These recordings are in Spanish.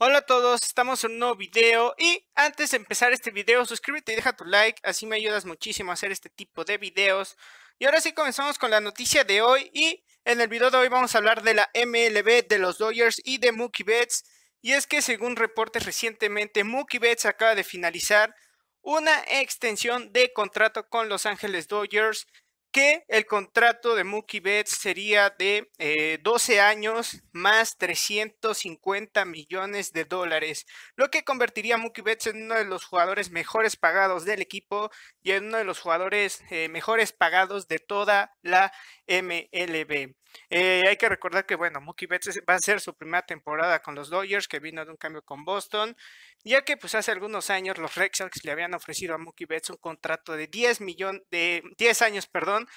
Hola a todos, estamos en un nuevo video y antes de empezar este video suscríbete y deja tu like, así me ayudas muchísimo a hacer este tipo de videos. Y ahora sí comenzamos con la noticia de hoy y en el video de hoy vamos a hablar de la MLB, de los Dodgers y de Mookie Betts. Y es que según reportes recientemente, Mookie Betts acaba de finalizar una extensión de contrato con Los Ángeles Dodgers que el contrato de Mookie Betts sería de 12 eh, años más 350 millones de dólares, lo que convertiría a Mookie Betts en uno de los jugadores mejores pagados del equipo y en uno de los jugadores eh, mejores pagados de toda la MLB. Eh, hay que recordar que, bueno, Mookie Betts va a ser su primera temporada con los Dodgers, que vino de un cambio con Boston, ya que pues hace algunos años los Red Sox le habían ofrecido a Mookie Betts un contrato de 10 millones, de 10 años, perdón,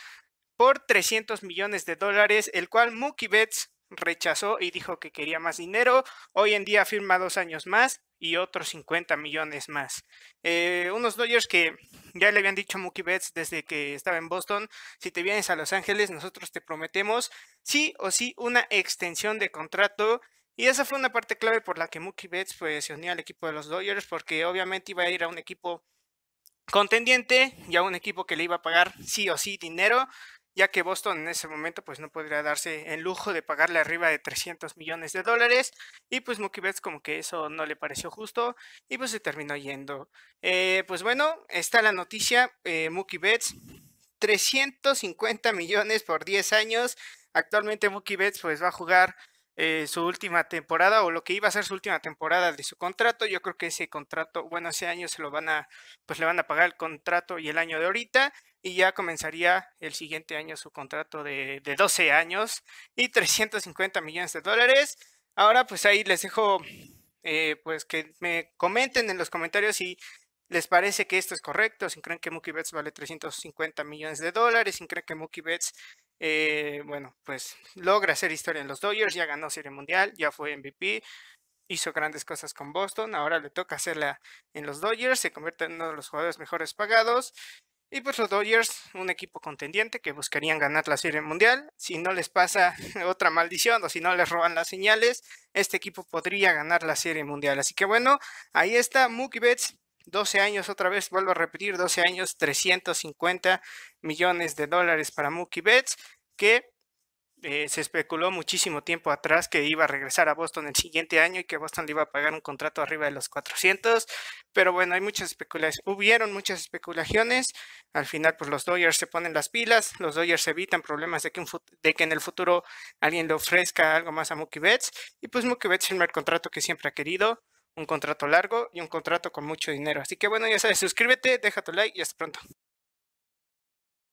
por 300 millones de dólares, el cual Mookie Betts rechazó y dijo que quería más dinero. Hoy en día firma dos años más y otros 50 millones más. Eh, unos Dodgers que ya le habían dicho a Mookie Betts desde que estaba en Boston, si te vienes a Los Ángeles, nosotros te prometemos sí o sí una extensión de contrato. Y esa fue una parte clave por la que Mookie Betts pues, se unió al equipo de los Dodgers, porque obviamente iba a ir a un equipo contendiente y a un equipo que le iba a pagar sí o sí dinero ya que Boston en ese momento pues no podría darse el lujo de pagarle arriba de 300 millones de dólares y pues Mookie Betts como que eso no le pareció justo y pues se terminó yendo. Eh, pues bueno, está la noticia, eh, Mookie Betts, 350 millones por 10 años. Actualmente Mookie Betts pues va a jugar eh, su última temporada o lo que iba a ser su última temporada de su contrato. Yo creo que ese contrato, bueno, ese año se lo van a, pues le van a pagar el contrato y el año de ahorita y ya comenzaría el siguiente año su contrato de, 12 años y 350 millones de dólares. Ahora pues ahí les dejo eh, pues que me comenten en los comentarios si les parece que esto es correcto, si creen que Mookie Betts vale 350 millones de dólares, si creen que Mookie Betts eh, bueno, pues logra hacer historia en los Dodgers, ya ganó Serie Mundial, ya fue MVP, hizo grandes cosas con Boston, ahora le toca hacerla en los Dodgers, se convierte en uno de los jugadores mejores pagados. Y pues los Dodgers, un equipo contendiente que buscarían ganar la Serie Mundial. Si no les pasa otra maldición o si no les roban las señales, este equipo podría ganar la Serie Mundial. Así que bueno, ahí está Mookie Betts 12 años, otra vez vuelvo a repetir, 12 años, 350 millones de dólares para Mookie Betts, que eh, se especuló muchísimo tiempo atrás que iba a regresar a Boston el siguiente año y que Boston le iba a pagar un contrato arriba de los 400. Pero bueno, hay muchas especulaciones, hubieron muchas especulaciones. Al final, pues los Dodgers se ponen las pilas, los Dodgers evitan problemas de que, en el futuro alguien le ofrezca algo más a Mookie Betts. Y pues Mookie Betts firma el contrato que siempre ha querido un contrato largo y un contrato con mucho dinero. Así que bueno, ya sabes, suscríbete, deja tu like y hasta pronto.